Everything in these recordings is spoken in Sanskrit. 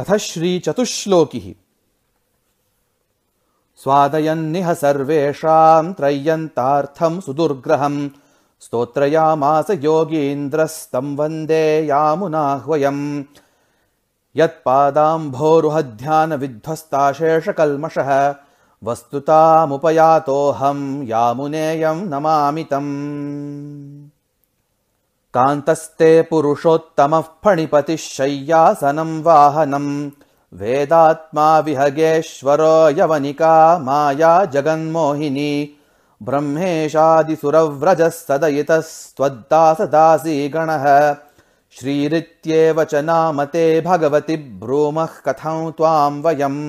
अथ श्रीचतुश्लोकिः स्वादयन्निह सर्वेषाम् त्रय्यन्तार्थम् सुदुर्ग्रहम् स्तोत्रयामास योगीन्द्रस्तम् वन्दे यामुनाह्वयम् यत्पादाम्भोरुहध्यानविध्वस्ताशेषकल्मषः वस्तुतामुपयातोऽहम् यामुनेयम् नमामि तम् कान्तस्ते पुरुषोत्तमः फणिपतिः शय्यासनम् वाहनम् वेदात्मा विहगेश्वरो यवनिका माया जगन्मोहिनी ब्रह्मेशादिसुरव्रजः सदयितःस दासी गणः श्रीरित्येव च नाम ते भगवति ब्रूमः कथम् त्वाम् वयम्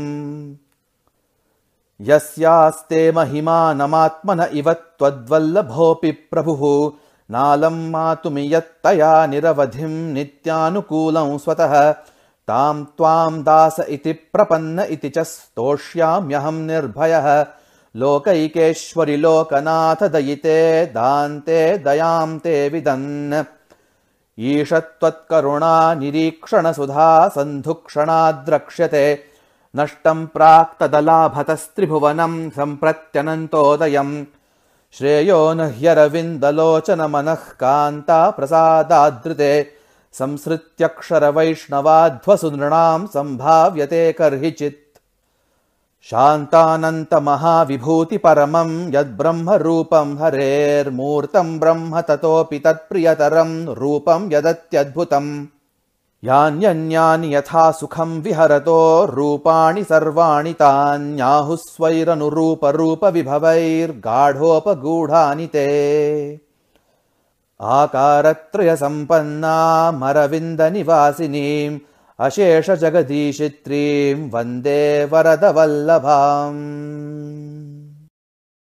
यस्यास्ते महिमानमात्मन इव त्वद्वल्लभोऽपि प्रभुः नालं मातुमि यत्तया निरवधिम् नित्यानुकूलं स्वतः तां त्वां दास इति प्रपन्न इति च स्तोष्याम्यहं निर्भयः लोकैकेश्वरि लोकनाथ दयिते दान्ते दयां ते विदन् ईषत्वत्करुणा निरीक्षणसुधा सन्धुक्षणाद्रक्ष्यते नष्टं प्राक्तदलाभतस्त्रिभुवनं सम्प्रत्यनन्तोदयम् श्रेयो न ह्यरविन्दलोचनमनः कान्ता प्रसादादृते संसृत्यक्षरवैष्णवाध्वसुनृणाम् सम्भाव्यते कर्हिचित् शान्तानन्त महाविभूति परमम् हरेर्मूर्तम् ब्रह्म ततोऽपि तत्प्रियतरम् रूपम् यदत्यद्भुतम् यथा सुखं विहरतो रूपाणि सर्वाणि तान्याहुस्वैरनुरूपरूपविभवैर्गाढोपगूढानि ते आकारत्रयसम्पन्नामरविन्दनिवासिनीम् अशेष वन्दे वरदवल्लभाम्